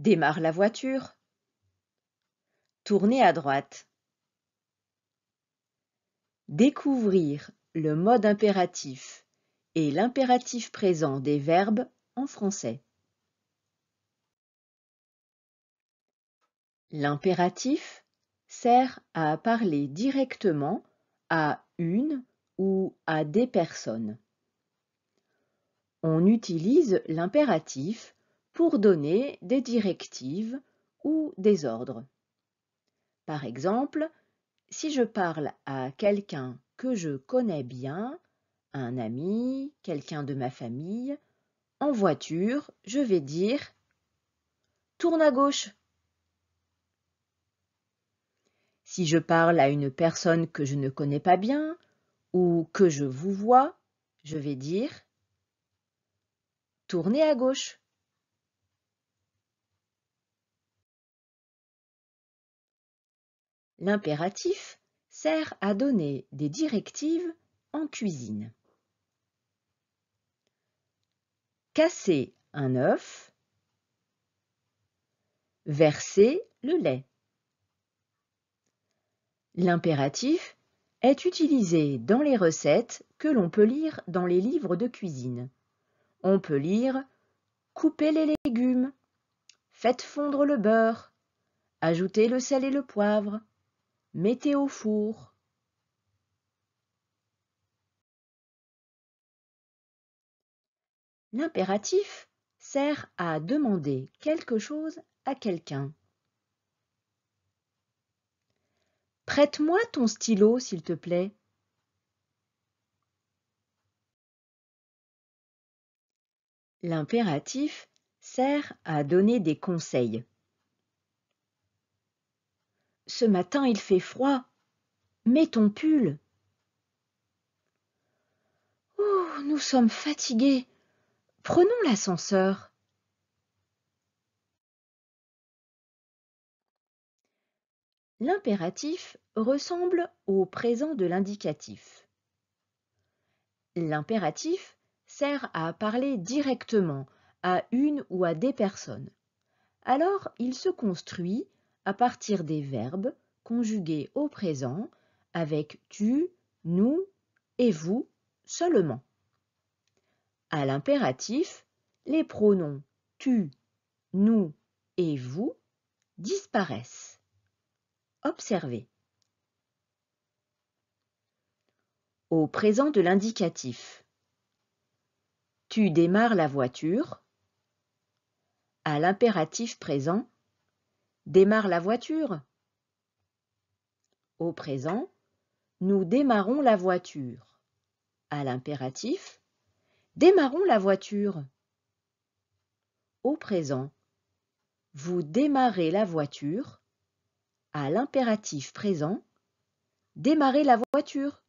Démarre la voiture. Tournez à droite. Découvrir le mode impératif et l'impératif présent des verbes en français. L'impératif sert à parler directement à une ou à des personnes. On utilise l'impératif pour donner des directives ou des ordres. Par exemple, si je parle à quelqu'un que je connais bien, un ami, quelqu'un de ma famille, en voiture, je vais dire « tourne à gauche ». Si je parle à une personne que je ne connais pas bien ou que je vous vois, je vais dire « tournez à gauche ». L'impératif sert à donner des directives en cuisine. Casser un œuf, verser le lait. L'impératif est utilisé dans les recettes que l'on peut lire dans les livres de cuisine. On peut lire Coupez les légumes, faites fondre le beurre, ajoutez le sel et le poivre, Mettez au four. L'impératif sert à demander quelque chose à quelqu'un. Prête-moi ton stylo, s'il te plaît. L'impératif sert à donner des conseils. Ce matin il fait froid. Mets ton pull. Oh. Nous sommes fatigués. Prenons l'ascenseur. L'impératif ressemble au présent de l'indicatif. L'impératif sert à parler directement à une ou à des personnes. Alors, il se construit à partir des verbes conjugués au présent avec tu, nous et vous seulement. À l'impératif, les pronoms tu, nous et vous disparaissent. Observez. Au présent de l'indicatif. Tu démarres la voiture. À l'impératif présent, Démarre la voiture. Au présent, nous démarrons la voiture. À l'impératif, démarrons la voiture. Au présent, vous démarrez la voiture. À l'impératif présent, démarrez la voiture.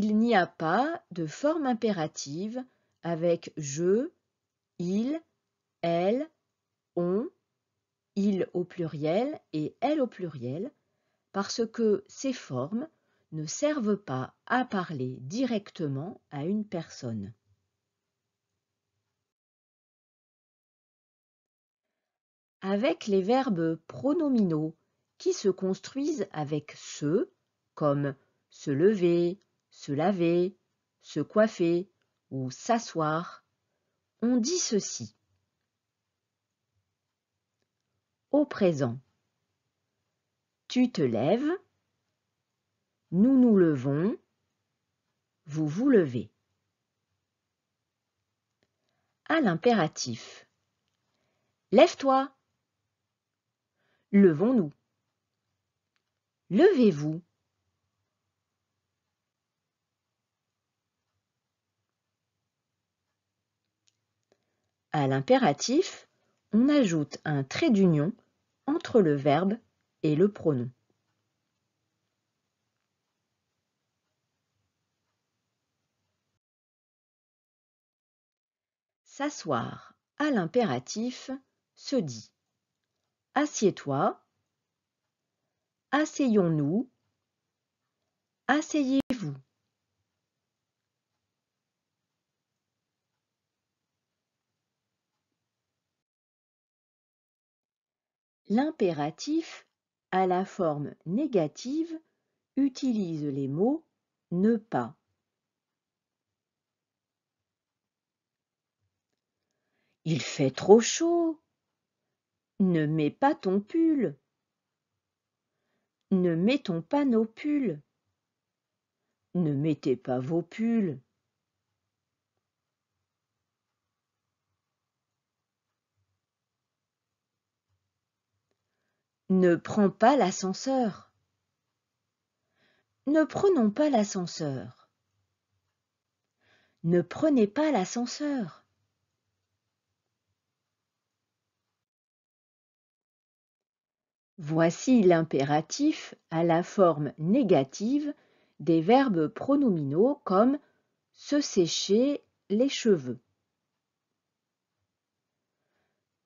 Il n'y a pas de forme impérative avec je, il, elle, on, il au pluriel et elle au pluriel, parce que ces formes ne servent pas à parler directement à une personne. Avec les verbes pronominaux qui se construisent avec se, comme se lever, se laver, se coiffer ou s'asseoir, on dit ceci. Au présent. Tu te lèves, nous nous levons, vous vous levez. À l'impératif. Lève-toi. Levons-nous. Levez-vous. À l'impératif, on ajoute un trait d'union entre le verbe et le pronom. S'asseoir à l'impératif se dit Assieds-toi, asseyons-nous, asseyez L'impératif à la forme négative utilise les mots ne pas. Il fait trop chaud. Ne mets pas ton pull. Ne mettons pas nos pulls. Ne mettez pas vos pulls. Ne prends pas l'ascenseur. Ne prenons pas l'ascenseur. Ne prenez pas l'ascenseur. Voici l'impératif à la forme négative des verbes pronominaux comme se sécher les cheveux.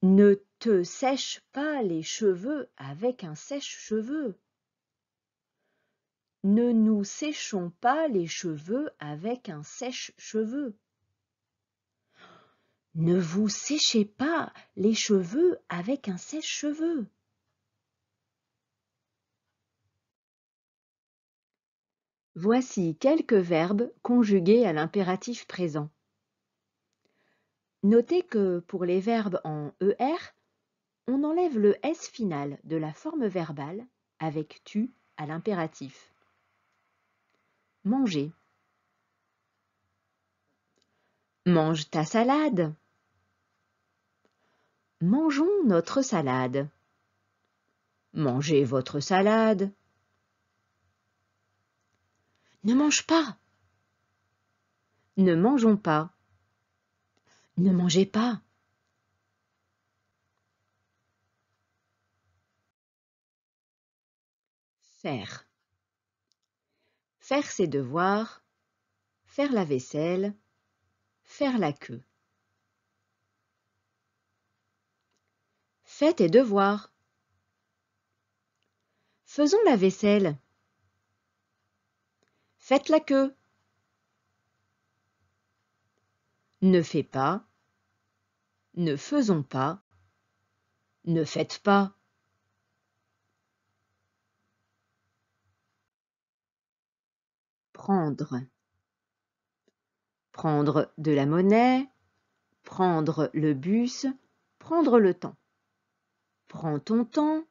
Ne te sèche pas les cheveux avec un sèche-cheveux. Ne nous séchons pas les cheveux avec un sèche-cheveux. Ne vous séchez pas les cheveux avec un sèche-cheveux. Voici quelques verbes conjugués à l'impératif présent. Notez que pour les verbes en ER, on enlève le s final de la forme verbale avec tu à l'impératif. Manger. Mange ta salade. Mangeons notre salade. Mangez votre salade. Ne mange pas. Ne mangeons pas. Ne mangez pas. Faire. Faire ses devoirs, faire la vaisselle, faire la queue. Faites tes devoirs. Faisons la vaisselle. Faites la queue. Ne fais pas. Ne faisons pas. Ne faites pas. prendre. Prendre de la monnaie, prendre le bus, prendre le temps. Prends ton temps.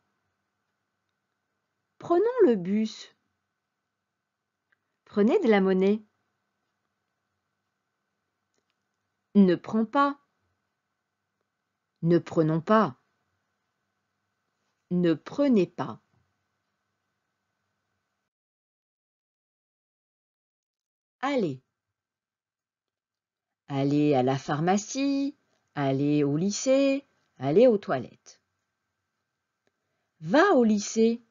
Prenons le bus. Prenez de la monnaie. Ne prends pas. Ne prenons pas. Ne prenez pas. Allez, allez à la pharmacie, allez au lycée, allez aux toilettes. Va au lycée.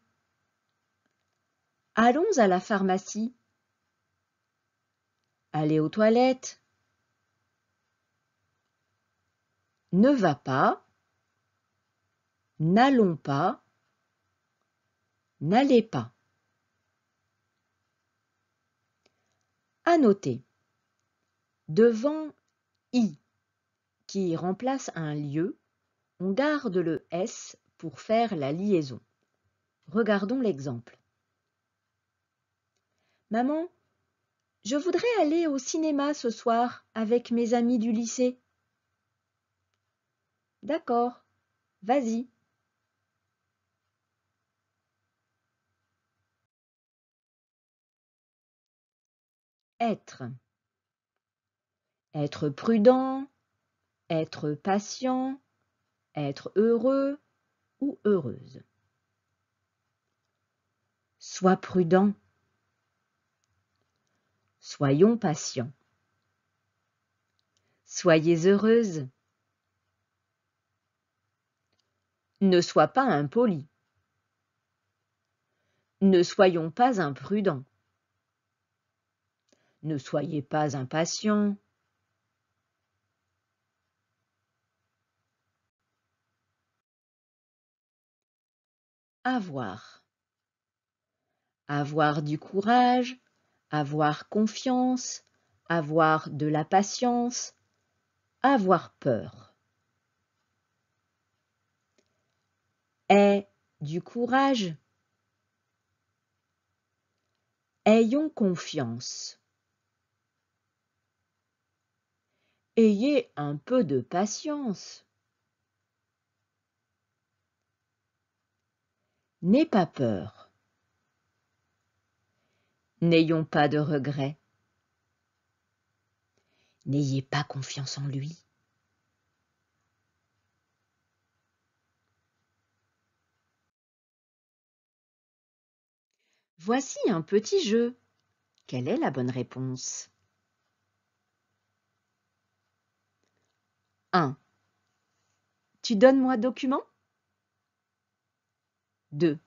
Allons à la pharmacie. Allez aux toilettes. Ne va pas. N'allons pas. N'allez pas. À noter, devant i qui remplace un lieu, on garde le s pour faire la liaison. Regardons l'exemple. Maman, je voudrais aller au cinéma ce soir avec mes amis du lycée. D'accord, vas-y. être. Être prudent, être patient, être heureux ou heureuse. Sois prudent. Soyons patients. Soyez heureuse. Ne sois pas impoli. Ne soyons pas imprudents. Ne soyez pas impatient. Avoir. Avoir du courage, avoir confiance, avoir de la patience, avoir peur. Aie du courage. Ayons confiance. Ayez un peu de patience. N'aie pas peur. N'ayons pas de regrets. N'ayez pas confiance en lui. Voici un petit jeu. Quelle est la bonne réponse 1. Tu donnes-moi document 2.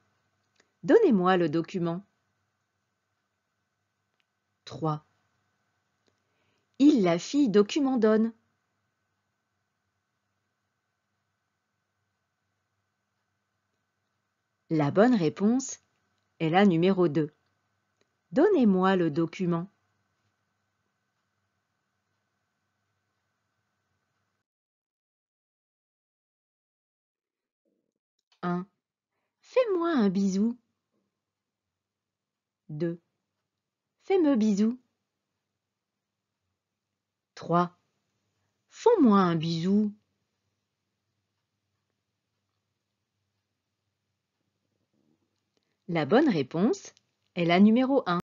Donnez-moi le document. 3. Il la fille document donne. La bonne réponse est la numéro 2. Donnez-moi le document. 1. Fais-moi un bisou. 2. Fais-me bisou. 3. Fais-moi un bisou. La bonne réponse est la numéro 1.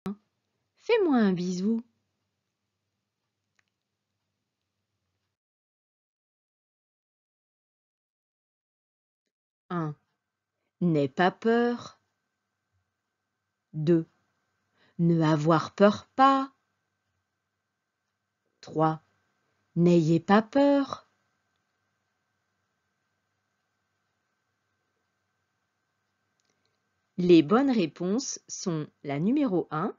Fais-moi un bisou. N'aie pas peur. 2. Ne avoir peur pas. 3. N'ayez pas peur. Les bonnes réponses sont la numéro 1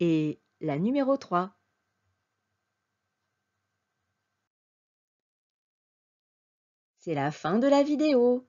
et la numéro 3. C'est la fin de la vidéo.